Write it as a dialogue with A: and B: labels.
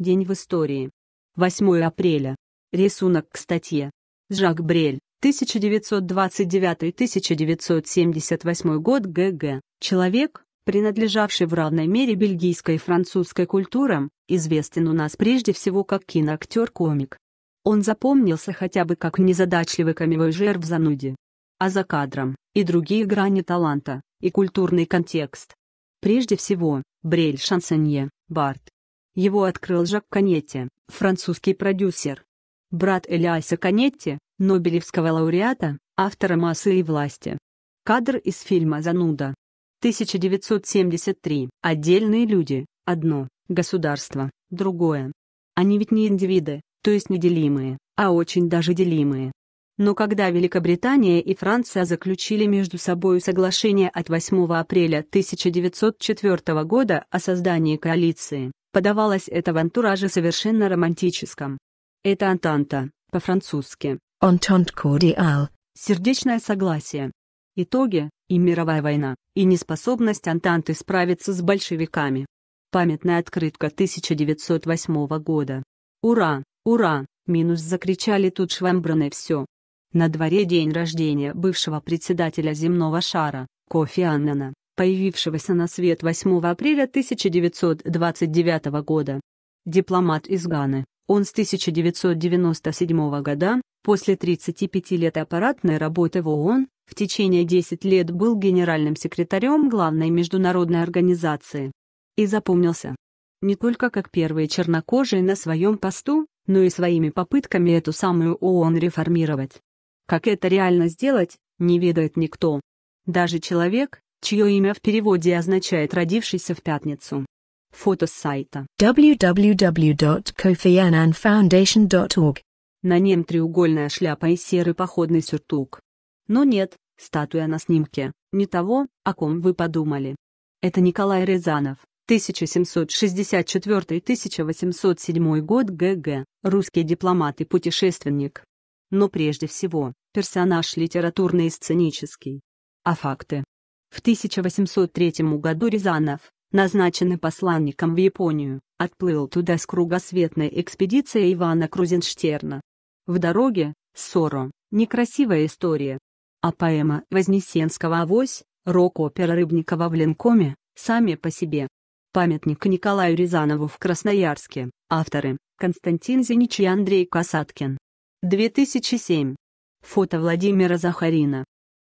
A: День в истории. 8 апреля. Рисунок к статье. Жак Брель, 1929-1978 год ГГ. Человек, принадлежавший в равной мере бельгийской и французской культурам, известен у нас прежде всего как киноактер-комик. Он запомнился хотя бы как незадачливый камевой в зануде. А за кадром, и другие грани таланта, и культурный контекст. Прежде всего, Брель Шансонье, Барт, его открыл Жак Канетти, французский продюсер. Брат Элиаса Канетти, Нобелевского лауреата, автора «Массы и власти». Кадр из фильма «Зануда». 1973. Отдельные люди – одно, государство – другое. Они ведь не индивиды, то есть неделимые, а очень даже делимые. Но когда Великобритания и Франция заключили между собой соглашение от 8 апреля 1904 года о создании коалиции, подавалась это в антураже совершенно романтическом. Это антанта, по-французски. «Entente Антант — сердечное согласие. Итоги — и мировая война, и неспособность антанты справиться с большевиками. Памятная открытка 1908 года. «Ура! Ура!» — минус закричали тут швамбраны все. На дворе день рождения бывшего председателя земного шара, Кофи Аннана появившегося на свет 8 апреля 1929 года. Дипломат из Ганы. Он с 1997 года, после 35 лет аппаратной работы в ООН, в течение 10 лет был генеральным секретарем главной международной организации. И запомнился. Не только как первые чернокожие на своем посту, но и своими попытками эту самую ООН реформировать. Как это реально сделать, не ведает никто. Даже человек, чье имя в переводе означает «родившийся в пятницу». Фото с сайта www.kofiannanfoundation.org На нем треугольная шляпа и серый походный сюртук. Но нет, статуя на снимке, не того, о ком вы подумали. Это Николай Рязанов, 1764-1807 год ГГ, русский дипломат и путешественник. Но прежде всего, персонаж литературный и сценический А факты в 1803 году Рязанов, назначенный посланником в Японию, отплыл туда с кругосветной экспедицией Ивана Крузенштерна. В дороге, ссора, некрасивая история. А поэма Вознесенского «Авось», рок-опера Рыбникова в Ленкоме, сами по себе. Памятник Николаю Рязанову в Красноярске. Авторы – Константин Зинич и Андрей Касаткин. 2007. Фото Владимира Захарина.